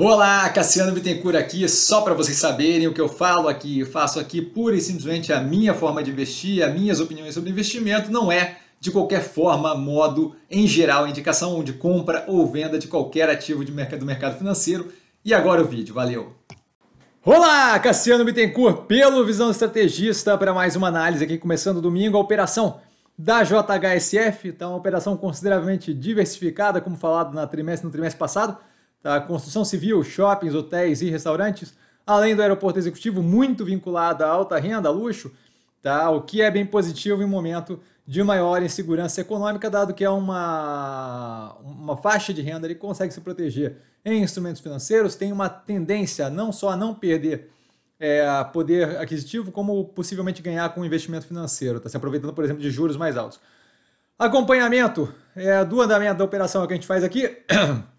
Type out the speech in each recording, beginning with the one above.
Olá, Cassiano Bittencourt aqui, só para vocês saberem o que eu falo aqui, eu faço aqui pura e simplesmente a minha forma de investir, as minhas opiniões sobre investimento, não é de qualquer forma, modo, em geral, indicação de compra ou venda de qualquer ativo de mercado, do mercado financeiro. E agora o vídeo, valeu! Olá, Cassiano Bittencourt, pelo Visão Estrategista, para mais uma análise aqui, começando domingo, a operação da JHSF, então uma operação consideravelmente diversificada, como falado na trimestre, no trimestre passado, tá? construção civil, shoppings, hotéis e restaurantes, além do aeroporto executivo, muito vinculado à alta renda, luxo, tá? o que é bem positivo em um momento de maior insegurança econômica, dado que é uma, uma faixa de renda ele consegue se proteger em instrumentos financeiros, tem uma tendência não só a não perder é, poder aquisitivo, como possivelmente ganhar com investimento financeiro, está se aproveitando, por exemplo, de juros mais altos. Acompanhamento é, do andamento da operação que a gente faz aqui.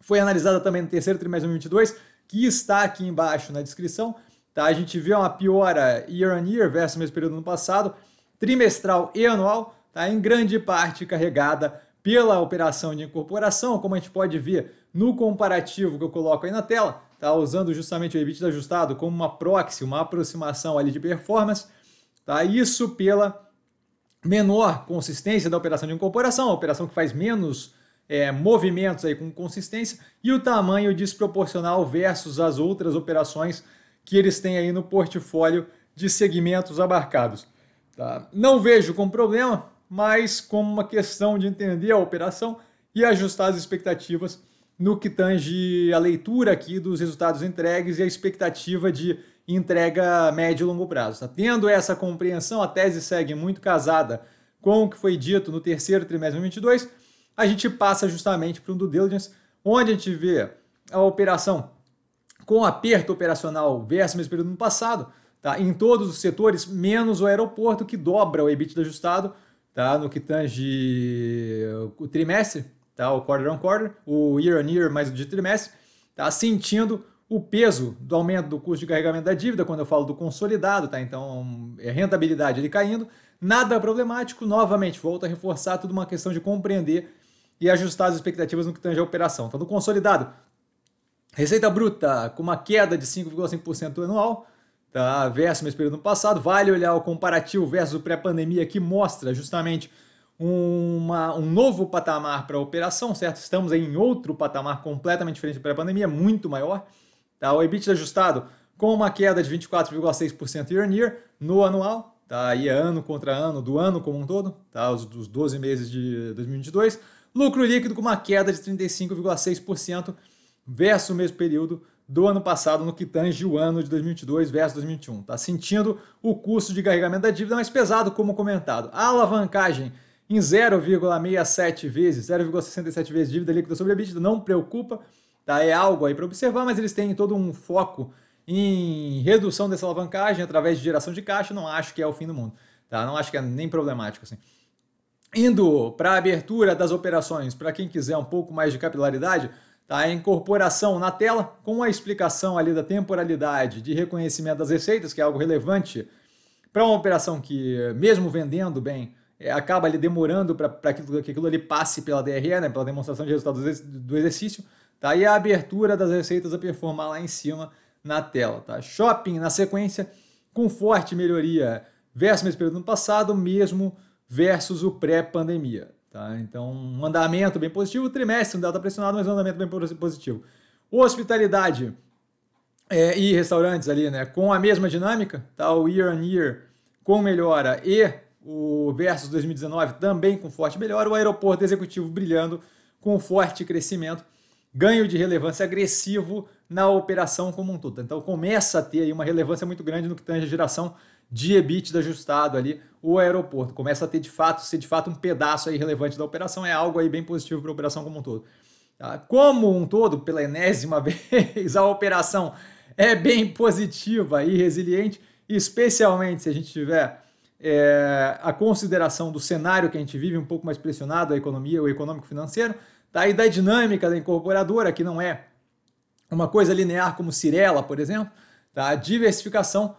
foi analisada também no terceiro trimestre de 2022, que está aqui embaixo na descrição. Tá? A gente vê uma piora year on year versus o mesmo período do ano passado, trimestral e anual, tá? em grande parte carregada pela operação de incorporação, como a gente pode ver no comparativo que eu coloco aí na tela, tá? usando justamente o EBITDA ajustado como uma proxy, uma aproximação ali de performance. Tá? Isso pela menor consistência da operação de incorporação, a operação que faz menos é, movimentos aí com consistência e o tamanho desproporcional versus as outras operações que eles têm aí no portfólio de segmentos abarcados. Tá? Não vejo como problema, mas como uma questão de entender a operação e ajustar as expectativas no que tange a leitura aqui dos resultados entregues e a expectativa de entrega médio e longo prazo. Tá? Tendo essa compreensão, a tese segue muito casada com o que foi dito no terceiro trimestre de 2022 a gente passa justamente para um do diligence, onde a gente vê a operação com aperto operacional versus mesmo período no passado, tá? em todos os setores, menos o aeroporto, que dobra o EBITDA ajustado tá? no que tange o trimestre, tá? o quarter on quarter, o year on year mais o de trimestre, tá? sentindo o peso do aumento do custo de carregamento da dívida, quando eu falo do consolidado, tá? então é rentabilidade ele caindo, nada problemático, novamente, volto a reforçar tudo uma questão de compreender e ajustar as expectativas no que tange a operação. Então, no consolidado, receita bruta com uma queda de 5,5% anual, tá? versus o mesmo período passado. Vale olhar o comparativo versus o pré-pandemia, que mostra justamente uma, um novo patamar para a operação, certo? Estamos em outro patamar completamente diferente do pré-pandemia, muito maior. Tá? O EBITDA ajustado com uma queda de 24,6% year on year no anual, tá? Aí ano contra ano, do ano como um todo, tá? Os, dos 12 meses de 2022 lucro líquido com uma queda de 35,6% versus o mesmo período do ano passado no que tange o ano de 2022 versus 2021. Está sentindo o custo de carregamento da dívida mais pesado, como comentado. A alavancagem em 0,67 vezes, 0,67 vezes dívida líquida sobre a dívida. não preocupa, tá? é algo aí para observar, mas eles têm todo um foco em redução dessa alavancagem através de geração de caixa, não acho que é o fim do mundo. Tá? Não acho que é nem problemático assim. Indo para a abertura das operações, para quem quiser um pouco mais de capilaridade, tá? É a incorporação na tela com a explicação ali da temporalidade de reconhecimento das receitas, que é algo relevante para uma operação que, mesmo vendendo bem, é, acaba ali demorando para que, que aquilo ali passe pela DRE, né? pela demonstração de resultados do exercício, tá? e a abertura das receitas a performar lá em cima na tela. Tá? Shopping, na sequência, com forte melhoria versus o mesmo período no passado, mesmo versus o pré-pandemia. Tá? Então, um andamento bem positivo, trimestre, um data pressionado, mas um andamento bem positivo. Hospitalidade é, e restaurantes ali, né? Com a mesma dinâmica, tá? O year on year com melhora e o versus 2019 também com forte melhora, o aeroporto executivo brilhando com forte crescimento, ganho de relevância agressivo na operação como um todo. Então começa a ter aí uma relevância muito grande no que tange a geração de EBITDA ajustado ali o aeroporto. Começa a ter de fato, ser de fato um pedaço aí relevante da operação, é algo aí bem positivo para a operação como um todo. Tá? Como um todo, pela enésima vez, a operação é bem positiva e resiliente, especialmente se a gente tiver é, a consideração do cenário que a gente vive, um pouco mais pressionado, a economia, o econômico financeiro, tá? da dinâmica da incorporadora, que não é uma coisa linear como Cirela, por exemplo, tá? a diversificação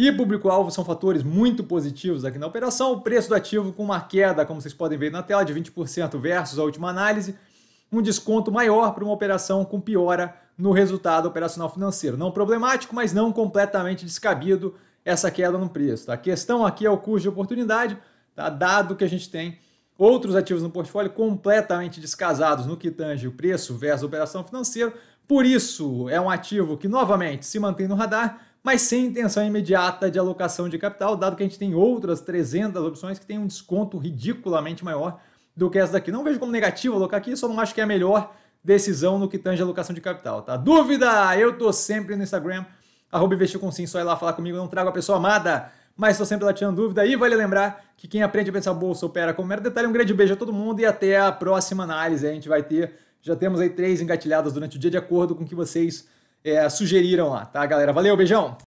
e público-alvo são fatores muito positivos aqui na operação. O preço do ativo com uma queda, como vocês podem ver na tela, de 20% versus a última análise. Um desconto maior para uma operação com piora no resultado operacional financeiro. Não problemático, mas não completamente descabido essa queda no preço. Tá? A questão aqui é o custo de oportunidade, tá? dado que a gente tem outros ativos no portfólio completamente descasados no que tange o preço versus a operação financeira. Por isso, é um ativo que novamente se mantém no radar mas sem intenção imediata de alocação de capital, dado que a gente tem outras 300 opções que têm um desconto ridiculamente maior do que essa daqui. Não vejo como negativo alocar aqui, só não acho que é a melhor decisão no que tange alocação de capital, tá? Dúvida? Eu tô sempre no Instagram, arroba investir com sim, só ir lá falar comigo, não trago a pessoa amada, mas estou sempre lá tirando dúvida. E vale lembrar que quem aprende a pensar bolsa opera como mero detalhe. Um grande beijo a todo mundo e até a próxima análise. A gente vai ter, já temos aí três engatilhadas durante o dia de acordo com que vocês é, sugeriram lá, tá, galera? Valeu, beijão!